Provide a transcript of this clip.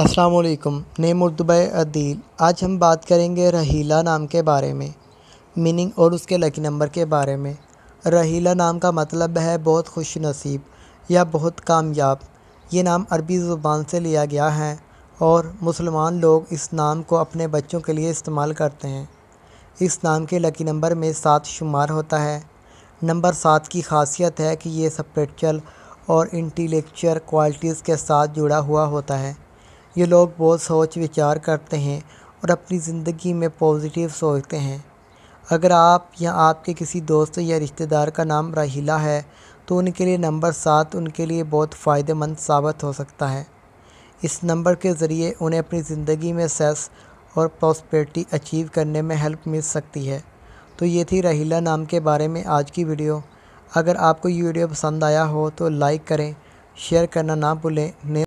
अस्सलाम वालेकुम नेम उर्दुबई अदील आज हम बात करेंगे रहीला नाम के बारे में मीनिंग और उसके लकी नंबर के बारे में रहीला नाम का मतलब है बहुत खुश नसीब या बहुत कामयाब ये नाम अरबी ज़ुबान से लिया गया है और मुसलमान लोग इस नाम को अपने बच्चों के लिए इस्तेमाल करते हैं इस नाम के लकी नंबर में सात शुमार होता है नंबर सात की खासियत है कि ये स्परिचुअल और इंटेलेक्चुअल क्वालिटीज़ के साथ जुड़ा हुआ होता है ये लोग बहुत सोच विचार करते हैं और अपनी ज़िंदगी में पॉजिटिव सोचते हैं अगर आप या आपके किसी दोस्त या रिश्तेदार का नाम राहिला है तो उनके लिए नंबर सात उनके लिए बहुत फ़ायदेमंद साबित हो सकता है इस नंबर के ज़रिए उन्हें अपनी ज़िंदगी में सेस और प्रॉस्पेरिटी अचीव करने में हेल्प मिल सकती है तो ये थी रहीला नाम के बारे में आज की वीडियो अगर आपको ये वीडियो पसंद आया हो तो लाइक करें शेयर करना ना भूलें